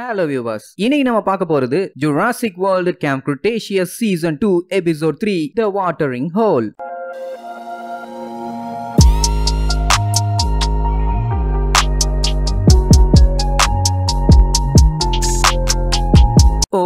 hello viewers இன்னைக்கு நம்ம பார்க்க போறது Jurassic World Camp Cretaceous season two episode three the watering hole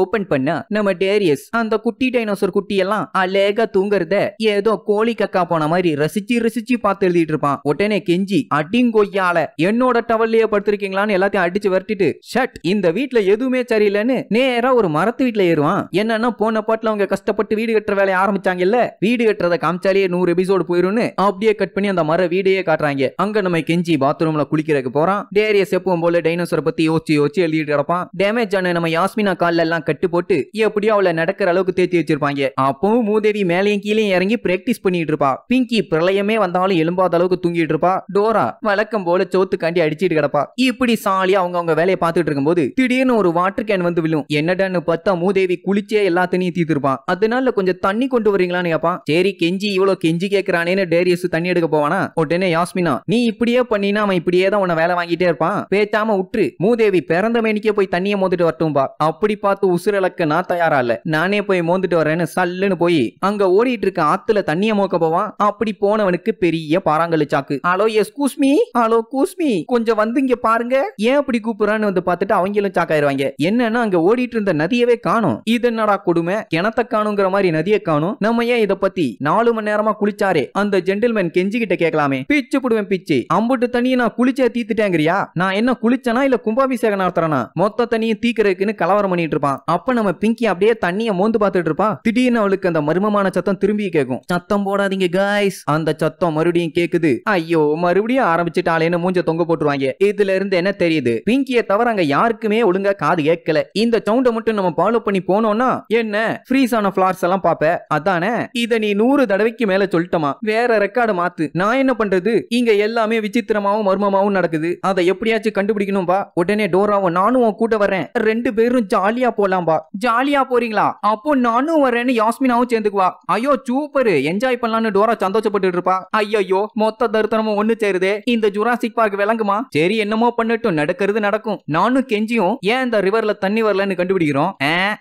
open பண்ண நம்ம டேரியஸ் அந்த குட்டி டைனோசர் குட்டி எல்லாம் அழகா தூங்குறத ஏதோ கோழி கக்கா போன மாதிரி ரசிச்சு ரசிச்சு பார்த்து எழுதிட்டு இருப்பான் உடனே கெஞ்சி அடிங்கொய்யால என்னோட டவல்லையே படுத்திருக்கீங்களான்னு எல்லாத்தையும் அடிச்சு வரட்டிட்டு ஷட் இந்த வீட்டுல எதுவுமே சரியில்லைன்னு நேரா ஒரு மரத்து வீட்டுல ஏறுவான் என்னன்னா போன பாட்டுல அவங்க கஷ்டப்பட்டு வீடு கட்டுற வேலையை ஆரம்பிச்சாங்கல்ல வீடு கட்டுறத காமிச்சாலே நூறு எபிசோடு போயிரும்னு அப்படியே கட் பண்ணி அந்த மர வீடையே காட்டுறாங்க அங்க நம்ம கெஞ்சி பாத்ரூம்ல குளிக்கிறதுக்கு போறான் டேரியஸ் எப்பவும் போல டைனோசரை பத்தி யோசிச்சு யோசிச்சு எழுதிட்டு கிடப்பான் டேமேஜ் ஆன நம்ம யாஸ்மினா கால்ல எல்லாம் எல்லாம் கட்டு போட்டு எப்படியோ அவளை நடக்கிற அளவுக்கு தேத்தி வச்சிருப்பாங்க அப்பவும் மூதேவி மேலையும் கீழே இறங்கி பிராக்டிஸ் பண்ணிட்டு இருப்பா பிங்கி பிரளயமே வந்தாலும் எலும்பாத அளவுக்கு தூங்கிட்டு இருப்பா டோரா வழக்கம் போல சோத்துக்காண்டி அடிச்சிட்டு கிடப்பா இப்படி சாலி அவங்க அவங்க வேலையை பார்த்துட்டு இருக்கும்போது திடீர்னு ஒரு வாட்டர் கேன் வந்து விழும் என்னடான்னு பார்த்தா மூதேவி குளிச்சே தண்ணியும் தீர்த்துருப்பான் அதனால கொஞ்சம் தண்ணி கொண்டு வரீங்களான்னு கேப்பான் சரி கெஞ்சி இவ்வளவு கெஞ்சி கேட்கறானேன்னு டேரியஸ் தண்ணி எடுக்க போவானா உடனே யாஸ்மினா நீ இப்படியே பண்ணினா அவன் இப்படியே தான் உன்னை வேலை வாங்கிட்டே இருப்பான் பேச்சாம உற்று மூதேவி பிறந்த மேனிக்கே போய் தண்ணியை மோதிட்டு வரட்டும்பா அப்படி பார்த்து பார்த்து உசுரிழக்க நான் தயாரா இல்ல நானே போய் மோந்துட்டு வரேன்னு சல்லுன்னு போய் அங்க ஓடிட்டு இருக்க ஆத்துல தண்ணிய மோக்க போவான் அப்படி போனவனுக்கு பெரிய பாறாங்கல்லு சாக்கு hello yes excuse me hello excuse me கொஞ்சம் வந்து இங்க பாருங்க ஏன் அப்படி கூப்பிடுறான்னு வந்து பார்த்துட்டு அவங்களும் சாக்காயிருவாங்க என்னன்னா அங்க ஓடிட்டு இருந்த நதியவே காணும் இது என்னடா கொடுமை கிணத்த காணுங்கிற மாதிரி நதியை காணும் நம்ம ஏன் இதை பத்தி நாலு மணி நேரமா குளிச்சாரே அந்த ஜென்டில்மேன் கெஞ்சிக்கிட்ட கேட்கலாமே பிச்சு புடுவன் பிச்சு அம்புட்டு தண்ணியை நான் குளிச்சே தீத்துட்டேங்கிறியா நான் என்ன குளிச்சனா இல்ல கும்பாபிஷேகம் நடத்துறேனா மொத்த தண்ணியும் தீக்கிறதுக்குன்னு கலவரம் பண்ணிட்டு இருப்பான் இருப்பான் அப்ப நம்ம பிங்கி அப்படியே தண்ணிய மோந்து பார்த்துட்டு இருப்பா திடீர்னு அவளுக்கு அந்த மர்மமான சத்தம் திரும்பி கேட்கும் சத்தம் போடாதீங்க காய்ஸ் அந்த சத்தம் மறுபடியும் கேக்குது ஐயோ மறுபடியும் ஆரம்பிச்சுட்டாலேன்னு மூஞ்ச தொங்க போட்டுருவாங்க இதுல இருந்து என்ன தெரியுது பிங்கியை தவிர அங்க யாருக்குமே ஒழுங்கா காது கேட்கல இந்த சவுண்டை மட்டும் நம்ம ஃபாலோ பண்ணி போனோம்னா என்ன ஃப்ரீஸ் ஆன ஃபிளார்ஸ் எல்லாம் பாப்ப அதானே இத நீ நூறு தடவைக்கு மேல சொல்லிட்டமா வேற ரெக்கார்டு மாத்து நான் என்ன பண்றது இங்க எல்லாமே விசித்திரமாவும் மர்மமாவும் நடக்குது அதை எப்படியாச்சும் கண்டுபிடிக்கணும்பா உடனே டோராவும் நானும் கூட்ட வரேன் ரெண்டு பேரும் ஜாலியா பா ஜாலியா போறீங்களா அப்போ நானும் வரேன்னு யாஸ்மினாவும் சேர்ந்துக்குவா ஐயோ சூப்பர் என்ஜாய் பண்ணலாம்னு டோரா சந்தோஷப்பட்டு இருப்பா ஐயோ மொத்த தருத்தனமும் ஒண்ணு சேருதே இந்த ஜுராசிக் பார்க் விளங்குமா சரி என்னமோ பண்ணட்டும் நடக்கிறது நடக்கும் நானும் கெஞ்சியும் ஏன் இந்த ரிவர்ல தண்ணி வரலன்னு கண்டுபிடிக்கிறோம்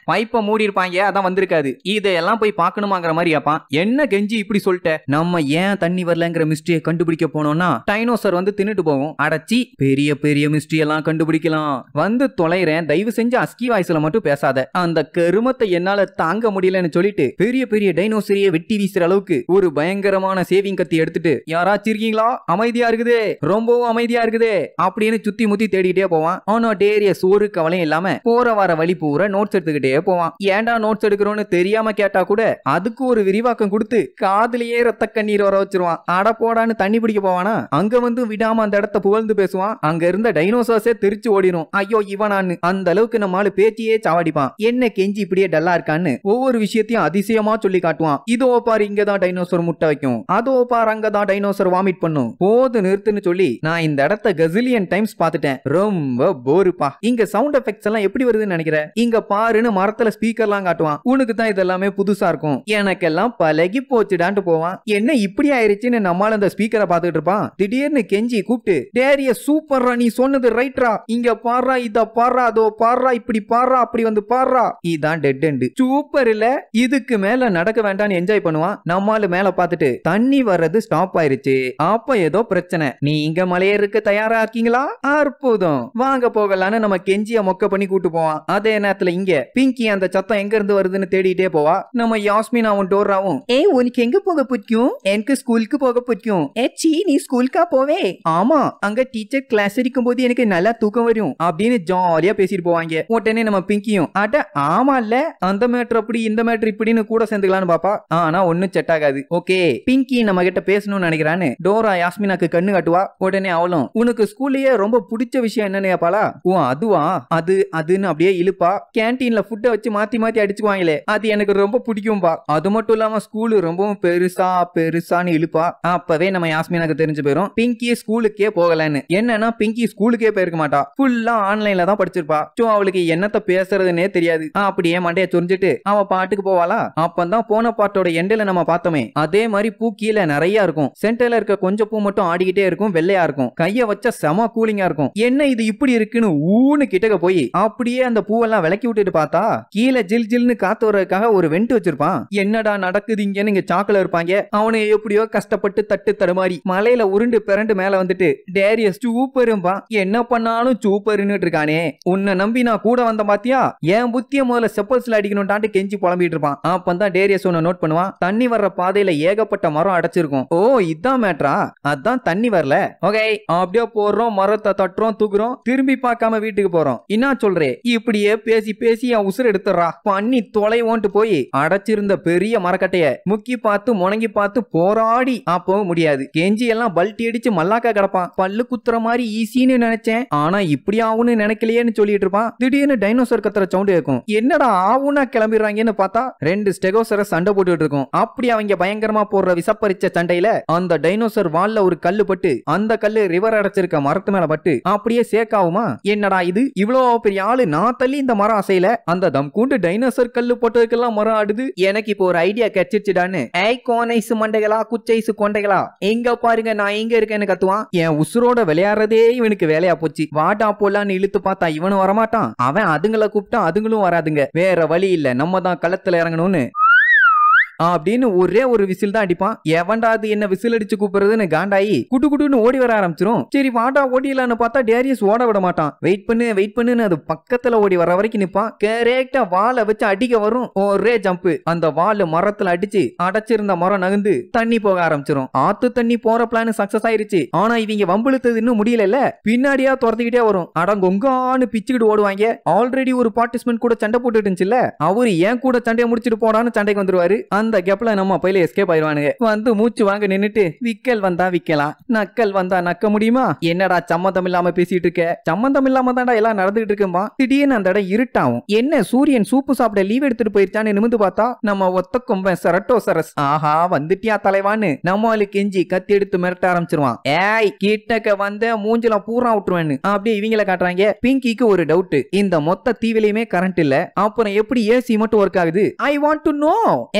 பைப்ப மூடி இருப்பாங்க அதான் வந்திருக்காது இதெல்லாம் போய் பாக்கணுமாங்கிற மாதிரி ஆப்பா என்ன கெஞ்சி இப்படி சொல்லிட்ட நம்ம ஏன் தண்ணி வரலங்கிற மிஸ்டரிய கண்டுபிடிக்க போனோம்னா டைனோசர் வந்து தின்னுட்டு போவோம் அடைச்சி பெரிய பெரிய மிஸ்டரி எல்லாம் கண்டுபிடிக்கலாம் வந்து தொலைறேன் தயவு செஞ்சு அஸ்கி வாய்ஸ்ல மட்டும் பேசாத அந்த கருமத்தை என்னால தாங்க முடியலன்னு சொல்லிட்டு பெரிய பெரிய டைனோசரிய வெட்டி வீசுற அளவுக்கு ஒரு பயங்கரமான சேவிங் கத்தி எடுத்துட்டு யாராச்சும் இருக்கீங்களா அமைதியா இருக்குது ரொம்பவும் அமைதியா இருக்குது அப்படின்னு சுத்தி முத்தி தேடிக்கிட்டே போவான் அவனோ டேரிய சோறு கவலையும் இல்லாம போற வார வழி பூரா நோட்ஸ் எடுத்துக்கிட்டே போவான் ஏன்டா நோட்ஸ் எடுக்கிறோன்னு தெரியாம கேட்டா கூட அதுக்கு ஒரு விரிவாக்கம் கொடுத்து காதுலயே ரத்த கண்ணீர் வர வச்சிருவான் அட போடான்னு தண்ணி பிடிக்க போவானா அங்க வந்து விடாம அந்த இடத்த புகழ்ந்து பேசுவான் அங்க இருந்த டைனோசர்ஸே தெரிச்சு ஓடிடும் ஐயோ இவனான்னு அந்த அளவுக்கு நம்மளால பேச்சியே சாவ சாவடிப்பான் என்ன கெஞ்சி இப்படியே டல்லா இருக்கான்னு ஒவ்வொரு விஷயத்தையும் அதிசயமா சொல்லி காட்டுவான் இதோ பாரு இங்கதான் டைனோசர் முட்டை வைக்கும் அதோ பாரு அங்கதான் டைனோசர் வாமிட் பண்ணும் போது நிறுத்துன்னு சொல்லி நான் இந்த இடத்த கசிலியன் டைம்ஸ் பாத்துட்டேன் ரொம்ப போருப்பா இங்க சவுண்ட் எஃபெக்ட்ஸ் எல்லாம் எப்படி வருதுன்னு நினைக்கிறேன் இங்க பாருன்னு மரத்துல ஸ்பீக்கர் எல்லாம் காட்டுவான் உனக்கு தான் இதெல்லாமே புதுசா இருக்கும் எனக்கெல்லாம் பழகி போச்சுடான்ட்டு போவான் என்ன இப்படி ஆயிருச்சுன்னு நம்மளால அந்த ஸ்பீக்கரை பாத்துட்டு இருப்பான் திடீர்னு கெஞ்சி கூப்பிட்டு டேரிய சூப்பர்ரா நீ சொன்னது ரைட்ரா இங்க பாடுறா இத பாடுறா அதோ பாடுறா இப்படி பாடுறா அப்படி வந்து பாடுறா இதான் டெட் எண்டு சூப்பர் இல்ல இதுக்கு மேல நடக்க வேண்டாம்னு என்ஜாய் பண்ணுவான் நம்மால மேல பாத்துட்டு தண்ணி வர்றது ஸ்டாப் ஆயிருச்சு அப்ப ஏதோ பிரச்சனை நீங்க மலையருக்கு தயாரா இருக்கீங்களா அற்புதம் வாங்க போகலான்னு நம்ம கெஞ்சிய மொக்க பண்ணி கூட்டு போவான் அதே நேரத்துல இங்க பிங்கி அந்த சத்தம் எங்க இருந்து வருதுன்னு தேடிட்டே போவா நம்ம யாஸ்மினாவும் டோராவும் ஏ உனக்கு எங்க போக பிடிக்கும் எனக்கு ஸ்கூலுக்கு போக பிடிக்கும் ஏ சீ நீ ஸ்கூலுக்கா போவே ஆமா அங்க டீச்சர் கிளாஸ் இருக்கும் போது எனக்கு நல்லா தூக்கம் வரும் அப்படின்னு ஜாலியா பேசிட்டு போவாங்க உடனே நம்ம பிங்கியும் தெரியும் அட ஆமா இல்ல அந்த மேட்ரு அப்படி இந்த மேட்ரு இப்படின்னு கூட சேர்ந்துக்கலான்னு பாப்பா ஆனா ஒன்னும் செட் ஆகாது ஓகே பிங்கி நம்ம கிட்ட பேசணும்னு நினைக்கிறான்னு டோரா யாஸ்மினாக்கு கண்ணு காட்டுவா உடனே அவளும் உனக்கு ஸ்கூல்லயே ரொம்ப பிடிச்ச விஷயம் என்னன்னு பாலா ஓ அதுவா அது அதுன்னு அப்படியே இழுப்பா கேன்டீன்ல ஃபுட்டை வச்சு மாத்தி மாத்தி அடிச்சுக்குவாங்களே அது எனக்கு ரொம்ப பிடிக்கும்பா அது மட்டும் இல்லாம ஸ்கூலு ரொம்பவும் பெருசா பெருசான்னு இழுப்பா அப்பவே நம்ம யாஸ்மினாக்கு தெரிஞ்சு போயிரும் பிங்கி ஸ்கூலுக்கே போகலன்னு என்னன்னா பிங்கி ஸ்கூலுக்கே போயிருக்க மாட்டா ஃபுல்லா ஆன்லைன்ல தான் படிச்சிருப்பா சோ அவளுக்கு என்னத்த பேசுறது பண்றதுன்னே தெரியாது அப்படியே மண்டைய துரிஞ்சிட்டு அவன் பாட்டுக்கு போவாளா அப்பந்தான் போன பாட்டோட எண்டில் நம்ம பார்த்தோமே அதே மாதிரி பூ கீழே நிறைய இருக்கும் சென்டர்ல இருக்க கொஞ்சம் பூ மட்டும் ஆடிக்கிட்டே இருக்கும் வெள்ளையா இருக்கும் கைய வச்ச செம கூலிங்கா இருக்கும் என்ன இது இப்படி இருக்குன்னு ஊனு கிட்டக்க போய் அப்படியே அந்த பூவெல்லாம் விளக்கி விட்டுட்டு பார்த்தா கீழே ஜில் ஜில்னு காத்து வர்றதுக்காக ஒரு வெண்ட் வச்சிருப்பான் என்னடா நடக்குது இங்கன்னு இங்க சாக்குல இருப்பாங்க அவனை எப்படியோ கஷ்டப்பட்டு தட்டு தடுமாறி மலையில உருண்டு பிறண்டு மேல வந்துட்டு டேரியஸ் சூப்பரும்பா என்ன பண்ணாலும் சூப்பர்னு இருக்கானே உன்னை நம்பி நான் கூட வந்த பாத்தியா என் புத்திய முதல்ல செப்பல்ஸ்ல அடிக்கணும்டான்ட்டு கெஞ்சி புலம்பிட்டு இருப்பான் அப்பந்தான் டேரியஸ் ஒன்னு நோட் பண்ணுவான் தண்ணி வர்ற பாதையில ஏகப்பட்ட மரம் அடைச்சிருக்கும் ஓ இதான் மேட்ரா அதான் தண்ணி வரல ஓகே அப்படியே போடுறோம் மரத்தை தட்டுறோம் தூக்குறோம் திரும்பி பார்க்காம வீட்டுக்கு போறோம் என்ன சொல்றே இப்படியே பேசி பேசி என் உசுறு எடுத்துறா பண்ணி தொலைவோன்ட்டு போய் அடைச்சிருந்த பெரிய மரக்கட்டைய முக்கி பார்த்து முணங்கி பார்த்து போராடி அப்பவும் முடியாது கெஞ்சி எல்லாம் பல்ட்டி அடிச்சு மல்லாக்கா கிடப்பான் பல்லு குத்துற மாதிரி ஈஸின்னு நினைச்சேன் ஆனா இப்படி ஆகும்னு நினைக்கலையேன்னு சொல்லிட்டு இருப்பான் திடீர்னு டைனோசர் கத்துற துரத்துற சவுண்ட் இருக்கும் என்னடா ஆவுனா கிளம்பிடுறாங்கன்னு பார்த்தா ரெண்டு ஸ்டெகோசரஸ் சண்டை போட்டுட்டு இருக்கும் அப்படி அவங்க பயங்கரமா போடுற விசப்பரிச்ச சண்டையில அந்த டைனோசர் வால்ல ஒரு கல்லு பட்டு அந்த கல்லு ரிவர் அடைச்சிருக்க மரத்து மேல பட்டு அப்படியே சேக்காவுமா என்னடா இது இவ்வளவு பெரிய ஆளு நான் தள்ளி இந்த மரம் அசையில அந்த தம் கூண்டு டைனோசர் கல்லு போட்டதுக்கெல்லாம் மரம் ஆடுது எனக்கு இப்போ ஒரு ஐடியா கிடைச்சிருச்சுடான்னு ஐ கோனைஸ் மண்டைகளா குச்சைசு கொண்டைகளா எங்க பாருங்க நான் எங்க இருக்கேன்னு கத்துவான் என் உசுரோட விளையாடுறதே இவனுக்கு வேலையா போச்சு வாட்டா போலான்னு இழுத்து பார்த்தா இவனு வரமாட்டான் அவன் அதுங்களை கூப்பிட்டு கூப்பிட்டா அதுங்களும் வராதுங்க வேற வழி இல்ல நம்ம தான் களத்துல இறங்கணும்னு அப்படின்னு ஒரே ஒரு விசில் தான் அடிப்பான் எவன்டா அது என்ன விசில் அடிச்சு கூப்பிடுறதுன்னு காண்டாயி குட்டு குட்டுன்னு ஓடி வர ஆரம்பிச்சிரும் சரி வாடா ஓடிலான்னு பார்த்தா டேரியஸ் ஓட விட மாட்டான் வெயிட் பண்ணு வெயிட் பண்ணுன்னு அது பக்கத்துல ஓடி வர வரைக்கும் நிப்பான் கரெக்டா வாழை வச்சு அடிக்க வரும் ஒரே ஜம்ப் அந்த வால் மரத்துல அடிச்சு அடைச்சிருந்த மரம் நகர்ந்து தண்ணி போக ஆரம்பிச்சிரும் ஆத்து தண்ணி போற பிளான் சக்சஸ் ஆயிருச்சு ஆனா இவங்க வம்பிழுத்தது இன்னும் முடியல பின்னாடியா துரத்துக்கிட்டே வரும் அடங்கொங்கான்னு பிச்சுக்கிட்டு ஓடுவாங்க ஆல்ரெடி ஒரு பார்ட்டிசிபென்ட் கூட சண்டை போட்டுட்டு இருந்துச்சுல அவரு ஏன் கூட சண்டையை முடிச்சிட்டு போடான்னு சண்டைக்கு வந்துருவாரு அந்த அந்த கேப்ல நம்ம பையில எஸ்கேப் ஆயிடுவானுங்க வந்து மூச்சு வாங்க நின்னுட்டு விக்கல் வந்தா விக்கலாம் நக்கல் வந்தா நக்க முடியுமா என்னடா சம்மந்தம் இல்லாம பேசிட்டு இருக்க சம்மந்தம் இல்லாம தான்டா எல்லாம் நடந்துட்டு இருக்குமா திடீர்னு அந்த இடம் இருட்டாவும் என்ன சூரியன் சூப்பு சாப்பிட லீவ் எடுத்துட்டு போயிருச்சான்னு நிமிந்து பார்த்தா நம்ம ஒத்த கொம்பன் சரட்டோ சரஸ் ஆஹா வந்துட்டியா தலைவான்னு நம்மளுக்கு கெஞ்சி கத்தி எடுத்து மிரட்ட ஆரம்பிச்சிருவான் ஏய் கிட்டக்க வந்த மூஞ்சில பூரா விட்டுருவேன்னு அப்படியே இவங்கள காட்டுறாங்க பிங்கிக்கு ஒரு டவுட் இந்த மொத்த தீவிலையுமே கரண்ட் இல்ல அப்புறம் எப்படி ஏசி மட்டும் ஒர்க் ஆகுது ஐ வாண்ட் டு நோ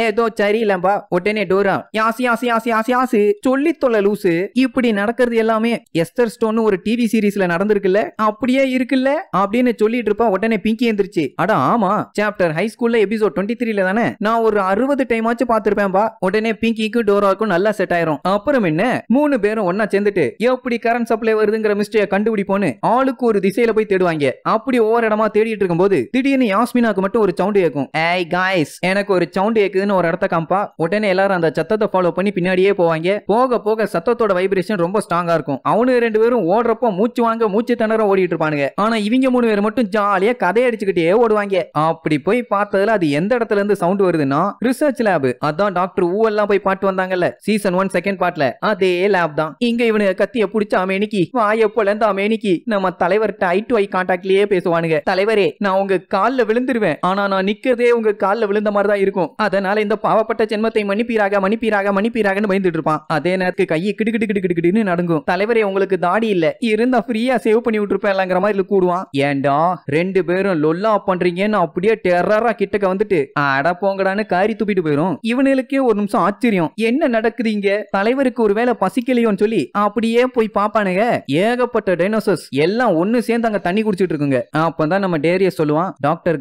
ஏதோ சரியில்லப்பா உடனே டோரா யாசி யாசி யாசி யாசி யாசு சொல்லி தொல்ல லூசு இப்படி நடக்கிறது எல்லாமே எஸ்தர் ஸ்டோன் ஒரு டிவி சீரீஸ்ல நடந்திருக்குல்ல அப்படியே இருக்குல்ல அப்படின்னு சொல்லிட்டு இருப்பா உடனே பிங்கி எந்திரிச்சு அட ஆமா சாப்டர் ஹை ஸ்கூல்ல எபிசோட் டுவெண்ட்டி த்ரீல தானே நான் ஒரு அறுபது டைம் ஆச்சு பாத்திருப்பேன்பா உடனே பிங்கிக்கும் டோராக்கும் நல்லா செட் ஆயிரும் அப்புறம் என்ன மூணு பேரும் ஒன்னா சேர்ந்துட்டு எப்படி கரண்ட் சப்ளை வருதுங்கிற மிஸ்டேக் கண்டுபிடிப்போன்னு ஆளுக்கு ஒரு திசையில போய் தேடுவாங்க அப்படி ஒவ்வொரு இடமா தேடிட்டு இருக்கும்போது திடீர்னு யாஸ்மினாக்கு மட்டும் ஒரு சவுண்ட் கேட்கும் ஏய் காய்ஸ் எனக்கு ஒரு சவுண்ட் கேக்குதுன்னு ஒரு இடத்துல சத்த காம்பா உடனே எல்லாரும் அந்த சத்தத்தை ஃபாலோ பண்ணி பின்னாடியே போவாங்க போக போக சத்தத்தோட வைப்ரேஷன் ரொம்ப ஸ்ட்ராங்கா இருக்கும் அவனு ரெண்டு பேரும் ஓடுறப்போ மூச்சு வாங்க மூச்சு திணற ஓடிட்டு இருப்பானுங்க ஆனா இவங்க மூணு பேர் மட்டும் ஜாலியா கதை அடிச்சுக்கிட்டே ஓடுவாங்க அப்படி போய் பார்த்ததுல அது எந்த இடத்துல இருந்து சவுண்ட் வருதுன்னா ரிசர்ச் லேப் அதான் டாக்டர் ஊ எல்லாம் போய் பாட்டு வந்தாங்கல்ல சீசன் ஒன் செகண்ட் பார்ட்ல அதே லேப் தான் இங்க இவனு கத்திய பிடிச்ச அமேனிக்கு வாய பொழந்த அமேனிக்கு நம்ம தலைவர்கிட்ட ஐ டு ஐ கான்டாக்ட்லயே பேசுவானுங்க தலைவரே நான் உங்க கால்ல விழுந்துருவேன் ஆனா நான் நிக்கிறதே உங்க கால்ல விழுந்த மாதிரி தான் இருக்கும் அதனால இந்த பாவப்பட்ட ஜென்மத்தை மன்னிப்பீராக மன்னிப்பீராக மன்னிப்பீராகன்னு பயந்துட்டு இருப்பான் அதே நேரத்துக்கு கையை கிடு கிடு கிடு நடங்கும் தலைவரே உங்களுக்கு தாடி இல்ல இருந்தா ஃப்ரீயா சேவ் பண்ணி விட்டுருப்பேன்லங்கிற மாதிரி கூடுவான் ஏண்டா ரெண்டு பேரும் லொல்லா பண்றீங்கன்னு அப்படியே டெரரா கிட்டக்க வந்துட்டு அட போங்கடான்னு காரி துப்பிட்டு போயிரும் இவனுக்கே ஒரு நிமிஷம் ஆச்சரியம் என்ன நடக்குது இங்க தலைவருக்கு ஒருவேளை பசிக்கலையோன்னு சொல்லி அப்படியே போய் பாப்பானுங்க ஏகப்பட்ட டைனோசர்ஸ் எல்லாம் ஒண்ணு சேர்ந்து அங்க தண்ணி குடிச்சிட்டு இருக்குங்க அப்பதான் நம்ம டேரிய சொல்லுவான் டாக்டர்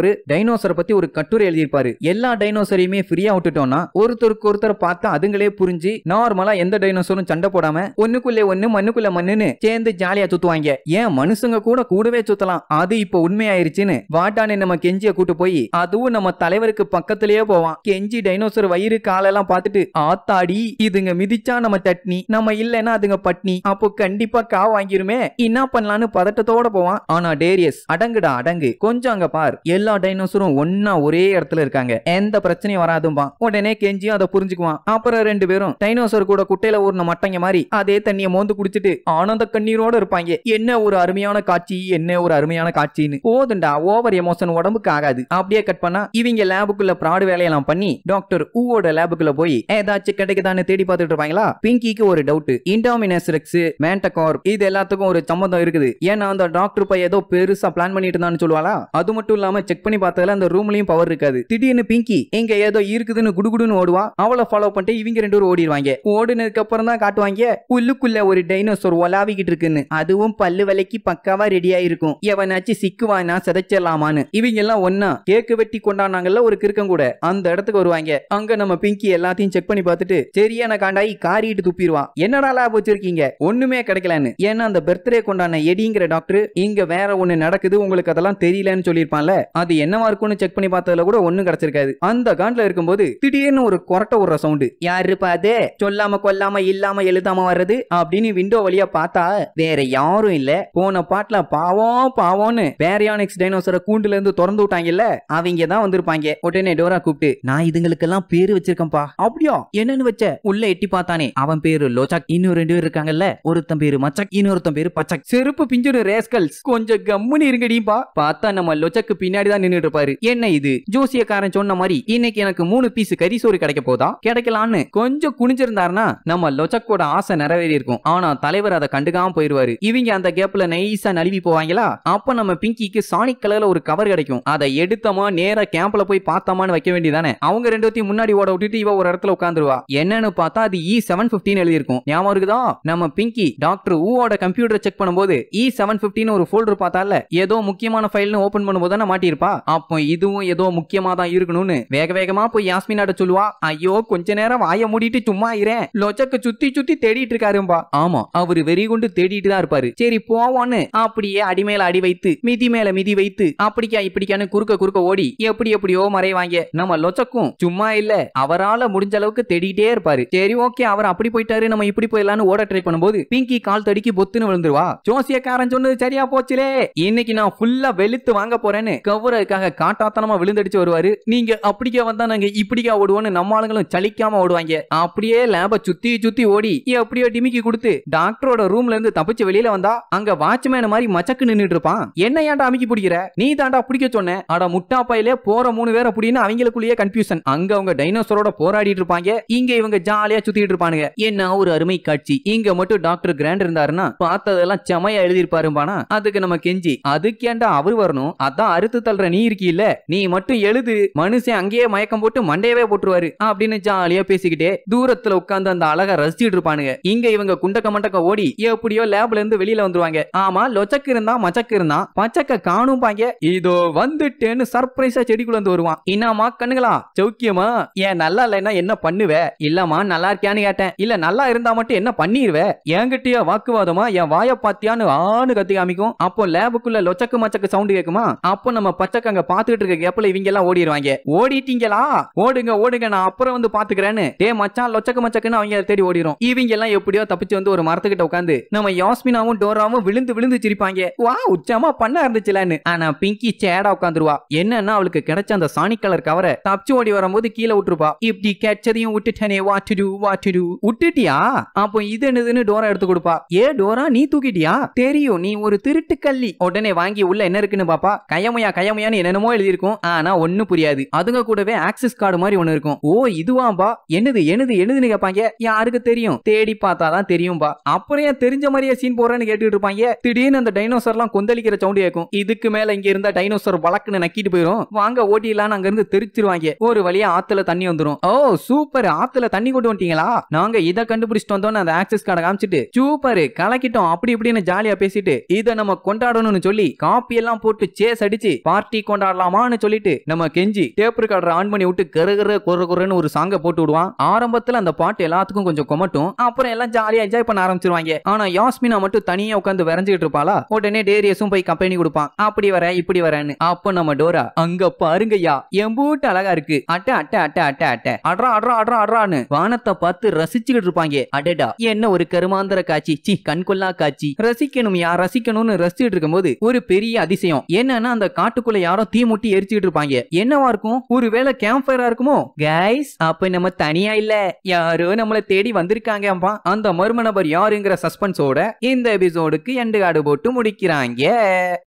ஒரு டைனோசரை பத்தி ஒரு கட்டுரை எழுதியிருப்பாரு எல்லா டைனோசரையுமே ஃப்ரீயா விட்டுட்டோம்னா ஒருத்தருக்கு ஒருத்தர் பார்த்தா அதுங்களே புரிஞ்சு நார்மலா எந்த டைனோசரும் சண்டை போடாம ஒண்ணுக்குள்ளே ஒண்ணு மண்ணுக்குள்ள மண்ணுன்னு சேர்ந்து ஜாலியா சுத்துவாங்க ஏன் மனுஷங்க கூட கூடவே சுத்தலாம் அது இப்ப உண்மையாயிருச்சுன்னு வாட்டானு நம்ம கெஞ்சிய கூட்டு போய் அதுவும் நம்ம தலைவருக்கு பக்கத்திலேயே போவான் கெஞ்சி டைனோசர் வயிறு காலெல்லாம் பார்த்துட்டு ஆத்தாடி இதுங்க மிதிச்சா நம்ம தட்னி நம்ம இல்லைன்னா அதுங்க பட்னி அப்போ கண்டிப்பா கா வாங்கிருமே என்ன பண்ணலாம்னு பதட்டத்தோட போவான் ஆனா டேரியஸ் அடங்குடா அடங்கு கொஞ்சம் அங்க பார் எல்லா டைனோசரும் ஒன்னா ஒரே இடத்துல இருக்காங்க எந்த பிரச்சனையும் வரா வராதும்பான் உடனே கெஞ்சியும் அதை புரிஞ்சுக்குவான் அப்புறம் ரெண்டு பேரும் டைனோசர் கூட குட்டையில ஊர்ன மட்டங்க மாதிரி அதே தண்ணியை மோந்து குடிச்சிட்டு ஆனந்த கண்ணீரோட இருப்பாங்க என்ன ஒரு அருமையான காட்சி என்ன ஒரு அருமையான காட்சின்னு போதுண்டா ஓவர் எமோஷன் உடம்புக்கு ஆகாது அப்படியே கட் பண்ணா இவங்க லேபுக்குள்ள ப்ராடு வேலையெல்லாம் பண்ணி டாக்டர் ஊவோட லேபுக்குள்ள போய் ஏதாச்சும் கிடைக்குதான்னு தேடி பார்த்துட்டு இருப்பாங்களா பிங்கிக்கு ஒரு டவுட் இண்டாமினஸ் ரெக்ஸ் மேண்டகார் இது எல்லாத்துக்கும் ஒரு சம்பந்தம் இருக்குது ஏன்னா அந்த டாக்டர் பையன் ஏதோ பெருசா பிளான் பண்ணிட்டு இருந்தான்னு சொல்லுவாளா அது மட்டும் இல்லாம செக் பண்ணி பார்த்ததுல அந்த ரூம்லயும் பவர் இருக்காது திடீர்னு பிங்கி இங்க ஏதோ இருக்குதுன்னு குடுகுடுன்னு ஓடுவான் அவளை ஃபாலோ பண்ணிட்டு இவங்க ரெண்டு பேரும் ஓடிடுவாங்க ஓடுனதுக்கு அப்புறம் தான் காட்டுவாங்க உள்ளுக்குள்ள ஒரு டைனோசர் ஒலாவிக்கிட்டு இருக்குன்னு அதுவும் பல்லு விலைக்கு பக்காவா ரெடி இருக்கும் எவனாச்சும் சிக்குவானா சிதைச்சிடலாமான்னு இவங்க எல்லாம் ஒன்னா கேக்கு வெட்டி கொண்டாடினாங்கல்ல ஒரு கிருக்கம் கூட அந்த இடத்துக்கு வருவாங்க அங்க நம்ம பிங்கி எல்லாத்தையும் செக் பண்ணி பார்த்துட்டு சரியான காண்டாயி காரிட்டு துப்பிடுவான் என்னடா லேப் வச்சிருக்கீங்க ஒண்ணுமே கிடைக்கலன்னு ஏன்னா அந்த பர்த்டே கொண்டான எடிங்கிற டாக்டர் இங்க வேற ஒண்ணு நடக்குது உங்களுக்கு அதெல்லாம் தெரியலன்னு சொல்லியிருப்பான்ல அது என்னவா இருக்கும்னு செக் பண்ணி பார்த்ததுல கூட ஒன்னும் கிடைச்சிருக்காது அந்த காண்ட்ல இருக்கும்போது திடீர்னு ஒரு கொரட்ட விடுற சவுண்டு யாரு பாதே சொல்லாம கொல்லாம இல்லாம எழுதாம வர்றது அப்படின்னு விண்டோ வழியா பார்த்தா வேற யாரும் இல்ல போன பாட்டுல பாவம் பாவம்னு பேரியானிக்ஸ் டைனோசர கூண்டுல இருந்து திறந்து விட்டாங்கல்ல அவங்க தான் வந்திருப்பாங்க உடனே டோரா கூப்பிட்டு நான் இதுங்களுக்கெல்லாம் பேரு வச்சிருக்கேன்பா அப்படியா என்னன்னு வச்ச உள்ள எட்டி பார்த்தானே அவன் பேரு லோச்சாக் இன்னும் ரெண்டு பேர் இருக்காங்கல்ல ஒருத்தன் பேரு மச்சாக் இன்னொருத்தன் பேரு பச்சக் செருப்பு பிஞ்சுடு ரேஸ்கல்ஸ் கொஞ்சம் கம்முன்னு இருங்கடிப்பா பார்த்தா நம்ம லொச்சக்கு பின்னாடி தான் நின்றுட்டு இருப்பாரு என்ன இது ஜோசியக்காரன் சொன்ன மாதிரி இன்னைக்கு எனக்கு அவருக்கு மூணு பீஸ் சோறு கிடைக்க போதா கிடைக்கலான்னு கொஞ்சம் குனிஞ்சிருந்தாருன்னா நம்ம லொச்சக்கோட ஆசை நிறைவேறி இருக்கும் ஆனா தலைவர் அதை கண்டுக்காம போயிருவாரு இவங்க அந்த கேப்ல நைஸா நழுவி போவாங்களா அப்ப நம்ம பிங்கிக்கு சானிக் கலர்ல ஒரு கவர் கிடைக்கும் அதை எடுத்தமா நேரா கேம்ப்ல போய் பார்த்தாமான்னு வைக்க வேண்டியதானே அவங்க ரெண்டுத்தையும் முன்னாடி ஓட விட்டுட்டு இவ ஒரு இடத்துல உட்காந்துருவா என்னன்னு பார்த்தா அது இ செவன் பிப்டின் எழுதியிருக்கும் ஞாபகம் இருக்குதா நம்ம பிங்கி டாக்டர் ஊவோட கம்ப்யூட்டர் செக் பண்ணும்போது இ செவன் பிப்டின் ஒரு ஃபோல்டர் பார்த்தால ஏதோ முக்கியமான ஃபைல்னு ஓபன் பண்ணும்போது தானே மாட்டியிருப்பா அப்போ இதுவும் ஏதோ முக்கியமா தான் இருக்கணும்னு வேக வேகமா போய் யாஸ்மினாட சொல்லுவா ஐயோ கொஞ்ச நேரம் வாய மூடிட்டு சும்மா இரேன் லொச்சக்க சுத்தி சுத்தி தேடிட்டு இருக்காரும்பா ஆமா அவரு வெறி கொண்டு தேடிட்டு தான் இருப்பாரு சரி போவான்னு அப்படியே அடி மேல அடி வைத்து மிதி மேல மிதி வைத்து அப்படிக்கா இப்படிக்கான்னு குறுக்க குறுக்க ஓடி எப்படி எப்படியோ மறைவாங்க நம்ம லொச்சக்கும் சும்மா இல்ல அவரால முடிஞ்ச அளவுக்கு தேடிட்டே இருப்பாரு சரி ஓகே அவர் அப்படி போயிட்டாரு நம்ம இப்படி போயிடலாம்னு ஓட ட்ரை பண்ணும்போது பிங்கி கால் தடிக்கு பொத்துன்னு விழுந்துருவா ஜோசியக்காரன் சொன்னது சரியா போச்சுலே இன்னைக்கு நான் ஃபுல்லா வெளுத்து வாங்க போறேன்னு கவுரதுக்காக காட்டாத்தனமா விழுந்தடிச்சு வருவாரு நீங்க அப்படிக்கே வந்தான ஆளுங்க இப்படிக்கா ஓடுவோன்னு நம்ம ஆளுங்களும் சலிக்காம ஓடுவாங்க அப்படியே லேப சுத்தி சுத்தி ஓடி அப்படியே டிமிக்கி கொடுத்து டாக்டரோட ரூம்ல இருந்து தப்பிச்சு வெளியில வந்தா அங்க வாட்ச்மேன் மாதிரி மச்சக்கு நின்றுட்டு இருப்பான் என்ன ஏன்டா அமைக்கி பிடிக்கிற நீ தாண்டா பிடிக்க சொன்ன அட முட்டாப்பாயிலே போற மூணு பேர் அப்படின்னு அவங்களுக்குள்ளேயே கன்ஃபியூஷன் அங்க அவங்க டைனோசரோட போராடிட்டு இருப்பாங்க இங்க இவங்க ஜாலியா சுத்திட்டு இருப்பானுங்க என்ன ஒரு அருமை காட்சி இங்க மட்டும் டாக்டர் கிராண்ட் இருந்தாருன்னா பார்த்ததெல்லாம் செமையா எழுதியிருப்பாருப்பானா அதுக்கு நம்ம கெஞ்சி அதுக்கேண்டா அவர் வரணும் அதான் அறுத்து தள்ளுற நீ இருக்கீல்ல நீ மட்டும் எழுது மனுஷன் அங்கேயே மயக்கம் போட்டு மண்டையவே போட்டுருவாரு அப்படின்னு ஜாலியா பேசிக்கிட்டே தூரத்துல உட்காந்து அந்த அழக ரசிச்சுட்டு இருப்பானுங்க இங்க இவங்க குண்டக்க மண்டக்க ஓடி எப்படியோ லேப்ல இருந்து வெளியில வந்துருவாங்க ஆமா லொச்சக்கு இருந்தா மச்சக்கு இருந்தா பச்சக்க காணும் பாங்க இதோ வந்துட்டேன்னு சர்ப்ரைஸா செடிக்குள்ள வந்து வருவான் என்னமா கண்ணுங்களா சௌக்கியமா ஏன் நல்லா இல்லைன்னா என்ன பண்ணுவே இல்லமா நல்லா இருக்கியான்னு கேட்டேன் இல்ல நல்லா இருந்தா மட்டும் என்ன பண்ணிடுவ என்கிட்டயே வாக்குவாதமா என் வாய பாத்தியான்னு ஆணு கத்தி காமிக்கும் அப்போ லேபுக்குள்ள லொச்சக்கு மச்சக்கு சவுண்டு கேக்குமா அப்போ நம்ம அங்க பாத்துக்கிட்டு இருக்க கேப்ல இவங்க எல்லாம் ஓடிடுவாங்க ஓடிட்டீங்களா ஓடுங்க ஓடுங்க நான் அப்புறம் வந்து பாத்துக்கிறேன்னு டே மச்சான் லொச்சக்க மச்சக்குன்னு அவங்க தேடி ஓடிடும் இவங்க எல்லாம் எப்படியோ தப்பிச்சு வந்து ஒரு மரத்துக்கிட்ட உட்காந்து நம்ம யாஸ்மினாவும் டோராவும் விழுந்து விழுந்து சிரிப்பாங்க வா உச்சமா பண்ணா இருந்துச்சுலான்னு ஆனா பிங்கி சேடா உட்காந்துருவா என்னன்னா அவளுக்கு கிடைச்ச அந்த சாணி கலர் கவரை தப்பிச்சு ஓடி வரும்போது கீழே விட்டுருப்பா இப்படி கிடைச்சதையும் விட்டுட்டேனே வாட் டு வாட் டு விட்டுட்டியா அப்போ இது என்னதுன்னு டோரா எடுத்து கொடுப்பா ஏ டோரா நீ தூக்கிட்டியா தெரியும் நீ ஒரு திருட்டு கள்ளி உடனே வாங்கி உள்ள என்ன இருக்குன்னு பாப்பா கயமையா கயமையான்னு என்னென்னமோ எழுதியிருக்கும் ஆனா ஒன்னும் புரியாது அதுங்க கூடவே ஆக்சன் ஆக்சஸ் கார்டு மாதிரி ஒண்ணு இருக்கும் ஓ இதுவாம்பா என்னது என்னது என்னதுன்னு கேட்பாங்க யாருக்கு தெரியும் தேடி பார்த்தாதான் தெரியும்பா அப்புறம் ஏன் தெரிஞ்ச மாதிரியே சீன் போறேன்னு கேட்டுட்டு இருப்பாங்க திடீர்னு அந்த டைனோசர் எல்லாம் கொந்தளிக்கிற சவுண்ட் கேட்கும் இதுக்கு மேல இங்க இருந்தா டைனோசர் வழக்குன்னு நக்கிட்டு போயிடும் வாங்க ஓட்டிடலான்னு அங்க இருந்து தெரிச்சிருவாங்க ஒரு வழியா ஆத்துல தண்ணி வந்துடும் ஓ சூப்பர் ஆத்துல தண்ணி கொண்டு வந்துட்டீங்களா நாங்க இதை கண்டுபிடிச்சிட்டு வந்தோம் அந்த ஆக்சஸ் கார்டை காமிச்சிட்டு சூப்பர் கலக்கிட்டோம் அப்படி இப்படின்னு ஜாலியா பேசிட்டு இதை நம்ம கொண்டாடணும்னு சொல்லி காப்பி எல்லாம் போட்டு சேஸ் அடிச்சு பார்ட்டி கொண்டாடலாமான்னு சொல்லிட்டு நம்ம கெஞ்சி டேப் ரெக்கார்டர் ஆன் பண்ணி விட்டு கருகிற குர குறன்னு ஒரு சாங்கை போட்டு விடுவான் ஆரம்பத்துல அந்த பாட்டு எல்லாத்துக்கும் கொஞ்சம் கொமட்டும் அப்புறம் எல்லாம் ஜாலியா என்ஜாய் பண்ண ஆரம்பிச்சிருவாங்க ஆனா யாஸ்மினா மட்டும் தனியா உட்காந்து வரைஞ்சிட்டு இருப்பாளா உடனே டேரியஸும் போய் கம்பெனி கொடுப்பான் அப்படி வர இப்படி வரேன்னு அப்ப நம்ம டோரா அங்க பாருங்கய்யா என் பூட்டு அழகா இருக்கு அட்டை அட்டை அட்டை அட்டை அட்டை அட்ரா அட்ரா அட்ரா அட்ரான்னு வானத்தை பார்த்து ரசிச்சுக்கிட்டு இருப்பாங்க அடடா என்ன ஒரு கருமாந்திர காட்சி சி கண்கொள்ளா காட்சி ரசிக்கணும் யார் ரசிக்கணும்னு ரசிச்சுட்டு இருக்கும்போது ஒரு பெரிய அதிசயம் என்னன்னா அந்த காட்டுக்குள்ள யாரோ தீ முட்டி எரிச்சுக்கிட்டு இருப்பாங்க என்னவா இருக்கும் ஒருவேளை கேம்ப் கேம்ப் ஃபயரா இருக்குமோ கைஸ் அப்ப நம்ம தனியா இல்ல யாரோ நம்மள தேடி வந்திருக்காங்க அந்த மர்ம நபர் யாருங்கிற சஸ்பென்ஸோட இந்த எபிசோடுக்கு எண்டு காடு போட்டு முடிக்கிறாங்க